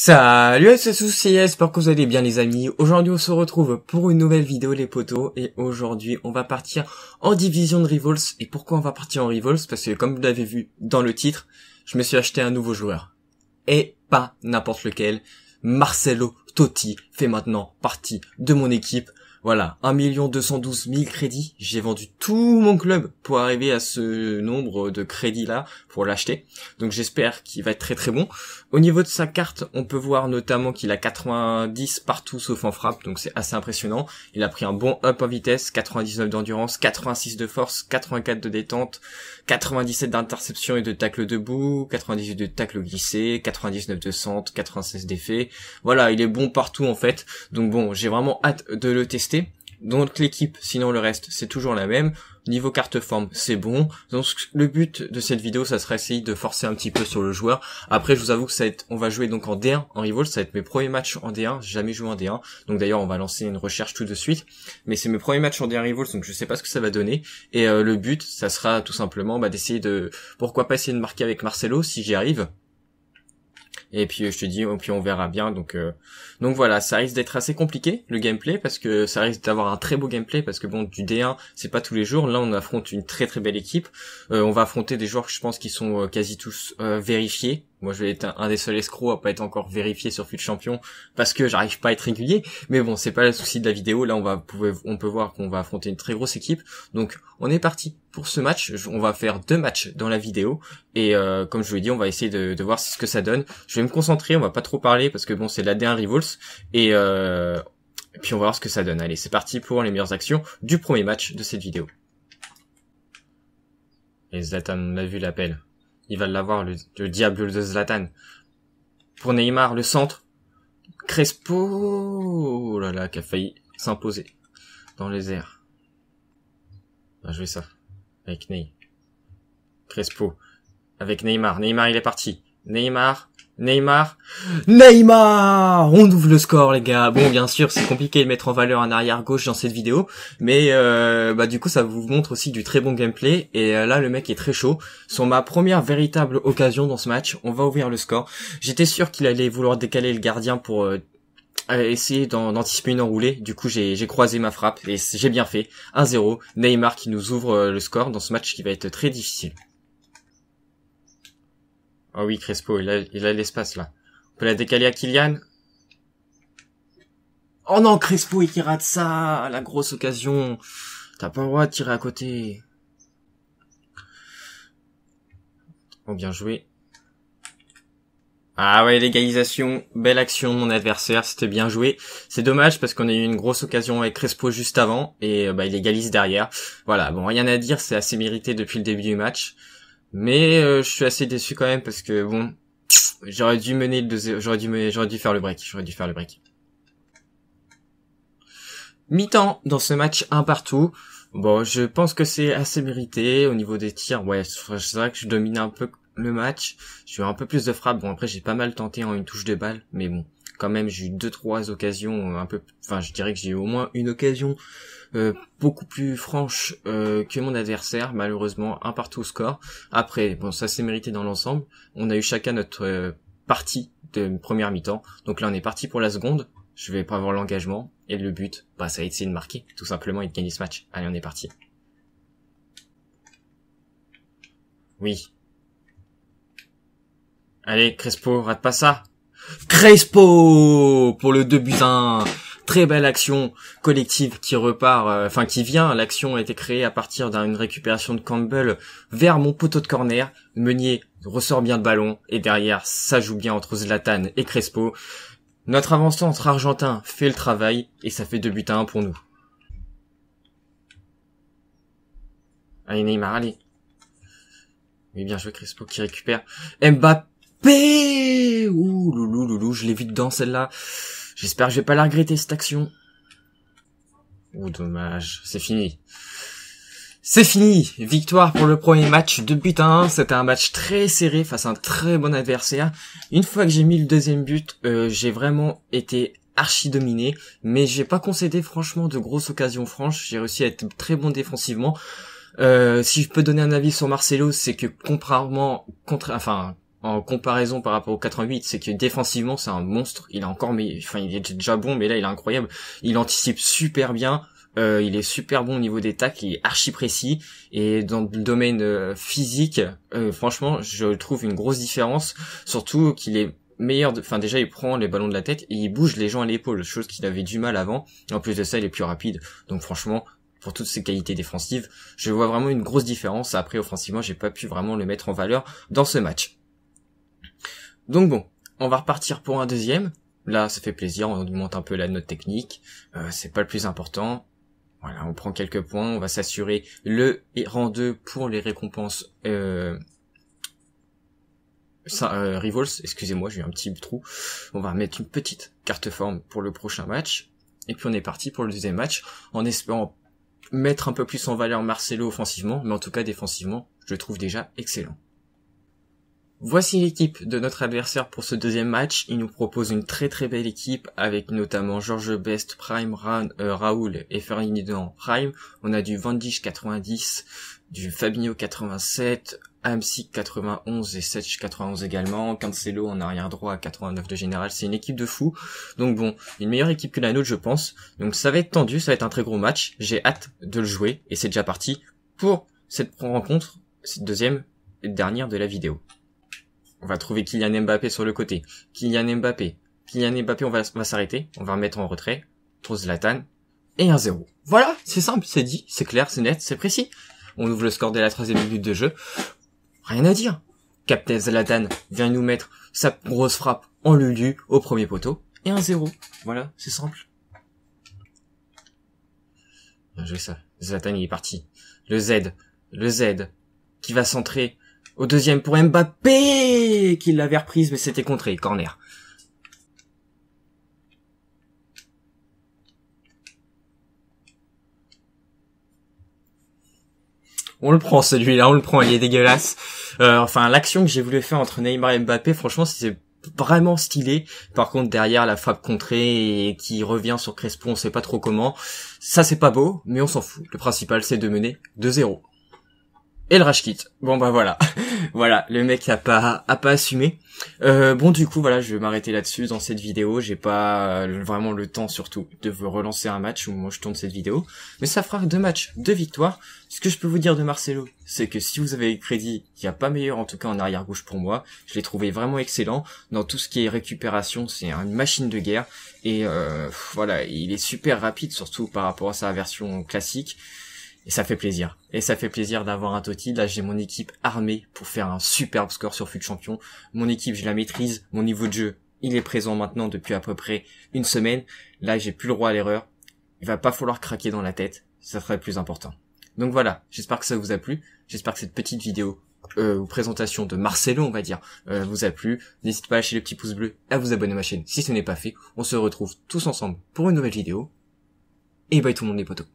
Salut à tous, c'est j'espère que vous allez bien les amis. Aujourd'hui on se retrouve pour une nouvelle vidéo les potos et aujourd'hui on va partir en division de Rivals. Et pourquoi on va partir en Rivals Parce que comme vous l'avez vu dans le titre, je me suis acheté un nouveau joueur. Et pas n'importe lequel. Marcelo Totti fait maintenant partie de mon équipe. Voilà, 1 212 000 crédits. J'ai vendu tout mon club pour arriver à ce nombre de crédits-là pour l'acheter. Donc j'espère qu'il va être très très bon. Au niveau de sa carte, on peut voir notamment qu'il a 90 partout sauf en frappe, donc c'est assez impressionnant. Il a pris un bon up en vitesse, 99 d'endurance, 86 de force, 84 de détente, 97 d'interception et de tacle debout, 98 de tacle glissé, 99 de centre, 96 d'effet. Voilà, il est bon partout en fait. Donc bon, j'ai vraiment hâte de le tester. Donc l'équipe, sinon le reste, c'est toujours la même. Niveau carte forme, c'est bon. Donc le but de cette vidéo, ça sera essayer de forcer un petit peu sur le joueur. Après, je vous avoue que ça va on va jouer donc en D1, en rival, ça va être mes premiers matchs en D1. jamais joué en D1, donc d'ailleurs on va lancer une recherche tout de suite. Mais c'est mes premiers matchs en D1 rival, donc je sais pas ce que ça va donner. Et euh, le but, ça sera tout simplement bah, d'essayer de, pourquoi pas essayer de marquer avec Marcelo si j'y arrive. Et puis je te dis, puis on verra bien. Donc euh, donc voilà, ça risque d'être assez compliqué le gameplay parce que ça risque d'avoir un très beau gameplay parce que bon du D1 c'est pas tous les jours. Là on affronte une très très belle équipe. Euh, on va affronter des joueurs que je pense qui sont euh, quasi tous vérifiés moi, je vais être un, des seuls escrocs à pas être encore vérifié sur Fut Champion parce que j'arrive pas à être régulier. Mais bon, c'est pas le souci de la vidéo. Là, on va, on peut voir qu'on va affronter une très grosse équipe. Donc, on est parti pour ce match. On va faire deux matchs dans la vidéo et euh, comme je vous l'ai dit, on va essayer de, voir ce que ça donne. Je vais me concentrer. On va pas trop parler parce que bon, c'est la dernière rivals et euh, puis on va voir ce que ça donne. Allez, c'est parti pour les meilleures actions du premier match de cette vidéo. Les Zlatan, on a vu l'appel. Il va l'avoir, le, diable de Zlatan. Pour Neymar, le centre, Crespo, oh là là, qui a failli s'imposer dans les airs. On va jouer ça avec Ney. Crespo avec Neymar. Neymar, il est parti. Neymar Neymar. Neymar On ouvre le score les gars. Bon bien sûr c'est compliqué de mettre en valeur un arrière gauche dans cette vidéo, mais euh, bah du coup ça vous montre aussi du très bon gameplay et euh, là le mec est très chaud. sur ma première véritable occasion dans ce match. On va ouvrir le score. J'étais sûr qu'il allait vouloir décaler le gardien pour euh, essayer d'anticiper une enroulée. Du coup, j'ai croisé ma frappe et j'ai bien fait. 1-0. Neymar qui nous ouvre le score dans ce match qui va être très difficile. Ah oh oui, Crespo, il a, l'espace là. On peut la décaler à Kylian Oh non, Crespo, il rate ça La grosse occasion T'as pas le droit de tirer à côté. Oh, bien joué. Ah ouais, l'égalisation, belle action de mon adversaire, c'était bien joué. C'est dommage parce qu'on a eu une grosse occasion avec Crespo juste avant et euh, bah, il égalise derrière. Voilà, bon, rien à dire, c'est assez mérité depuis le début du match. Mais euh, je suis assez déçu quand même parce que bon, j'aurais dû mener le j'aurais dû j'aurais dû faire le break, j'aurais dû faire le break. Mi-temps dans ce match un partout. Bon, je pense que c'est assez mérité au niveau des tirs. Ouais, c'est vrai que je domine un peu le match. J'ai eu un peu plus de frappe. Bon, après j'ai pas mal tenté en une touche de balle, mais bon quand même j'ai eu deux trois occasions euh, un peu enfin je dirais que j'ai eu au moins une occasion euh, beaucoup plus franche euh, que mon adversaire malheureusement un partout au score après bon ça s'est mérité dans l'ensemble on a eu chacun notre partie de première mi-temps donc là on est parti pour la seconde je vais pas avoir l'engagement et le but bah ça a été de marquer tout simplement et de gagner ce match allez on est parti oui Allez, Crespo, rate pas ça Crespo pour le 2 buts 1. Très belle action collective qui repart, euh, enfin qui vient. L'action a été créée à partir d'une récupération de Campbell vers mon poteau de corner. Meunier ressort bien le ballon et derrière ça joue bien entre Zlatan et Crespo. Notre avancement entre argentin fait le travail et ça fait 2 buts à 1 pour nous. Allez Neymar, allez. Oui bien joué Crespo qui récupère. Mbappé P Ouh, loulou, loulou, je l'évite dans celle-là. J'espère que je vais pas la regretter, cette action. Ouh, dommage. C'est fini. C'est fini Victoire pour le premier match de but 1. C'était un match très serré face à un très bon adversaire. Une fois que j'ai mis le deuxième but, euh, j'ai vraiment été archi dominé. Mais j'ai pas concédé franchement de grosses occasions franches. J'ai réussi à être très bon défensivement. Euh, si je peux donner un avis sur Marcelo, c'est que contrairement, contre, enfin, en comparaison par rapport au 88, c'est que défensivement c'est un monstre. Il est encore mais enfin il est déjà bon, mais là il est incroyable. Il anticipe super bien. Euh, il est super bon au niveau des tacs, il est archi précis et dans le domaine euh, physique, euh, franchement, je trouve une grosse différence. Surtout qu'il est meilleur, enfin déjà il prend les ballons de la tête et il bouge les gens à l'épaule, chose qu'il avait du mal avant. en plus de ça, il est plus rapide. Donc franchement, pour toutes ses qualités défensives, je vois vraiment une grosse différence. Après, offensivement, j'ai pas pu vraiment le mettre en valeur dans ce match. Donc bon, on va repartir pour un deuxième. Là, ça fait plaisir, on augmente un peu la note technique. Euh, c'est pas le plus important. Voilà, on prend quelques points, on va s'assurer le rang 2 pour les récompenses euh, euh, Rivals, excusez-moi, j'ai eu un petit trou. On va mettre une petite carte forme pour le prochain match. Et puis on est parti pour le deuxième match, en espérant mettre un peu plus en valeur Marcelo offensivement, mais en tout cas défensivement, je le trouve déjà excellent. Voici l'équipe de notre adversaire pour ce deuxième match. Il nous propose une très très belle équipe avec notamment George Best, Prime, euh, Raoul et Ferdinand Prime. On a du Vandish 90, du Fabinho 87, Amsic 91 et Setch 91 également, Cancelo en arrière droit à 89 de général, c'est une équipe de fou. Donc bon, une meilleure équipe que la nôtre je pense. Donc ça va être tendu, ça va être un très gros match, j'ai hâte de le jouer et c'est déjà parti pour cette rencontre, cette deuxième et dernière de la vidéo on va trouver Kylian Mbappé sur le côté. Kylian Mbappé. Kylian Mbappé, on va, on va s'arrêter. On va remettre en retrait. Trop Zlatan. Et un 0. Voilà, c'est simple, c'est dit, c'est clair, c'est net, c'est précis. On ouvre le score dès la troisième minute de jeu. Rien à dire. Captain Zlatan vient nous mettre sa grosse frappe en Lulu au premier poteau. Et un 0. Voilà, c'est simple. Bien joué ça. Zlatan, il est parti. Le Z. Le Z. Qui va centrer au deuxième pour Mbappé, qui l'avait reprise, mais c'était contré, corner. On le prend celui-là, on le prend, il est dégueulasse. Euh, enfin, l'action que j'ai voulu faire entre Neymar et Mbappé, franchement, c'est vraiment stylé. Par contre, derrière la frappe contrée et qui revient sur Crespo, on sait pas trop comment. Ça, c'est pas beau, mais on s'en fout. Le principal, c'est de mener 2-0. Et le Rashkit. Bon, bah voilà. voilà, le mec a pas a pas assumé. Euh, bon du coup voilà, je vais m'arrêter là-dessus dans cette vidéo. J'ai pas euh, vraiment le temps surtout de vous relancer un match où moi je tourne cette vidéo, mais ça fera deux matchs, deux victoires. Ce que je peux vous dire de Marcelo, c'est que si vous avez eu crédit, il n'y a pas meilleur en tout cas en arrière gauche pour moi. Je l'ai trouvé vraiment excellent dans tout ce qui est récupération. C'est une machine de guerre et euh, voilà, il est super rapide surtout par rapport à sa version classique. Et ça fait plaisir. Et ça fait plaisir d'avoir un toti. Là, j'ai mon équipe armée pour faire un superbe score sur Fut Champion. Mon équipe, je la maîtrise. Mon niveau de jeu, il est présent maintenant depuis à peu près une semaine. Là, j'ai plus le droit à l'erreur. Il va pas falloir craquer dans la tête. Ça serait le plus important. Donc voilà, j'espère que ça vous a plu. J'espère que cette petite vidéo euh, ou présentation de Marcelo, on va dire, euh, vous a plu. N'hésitez pas à lâcher le petit pouce bleu, à vous abonner à ma chaîne si ce n'est pas fait. On se retrouve tous ensemble pour une nouvelle vidéo. Et bye tout le monde les potos.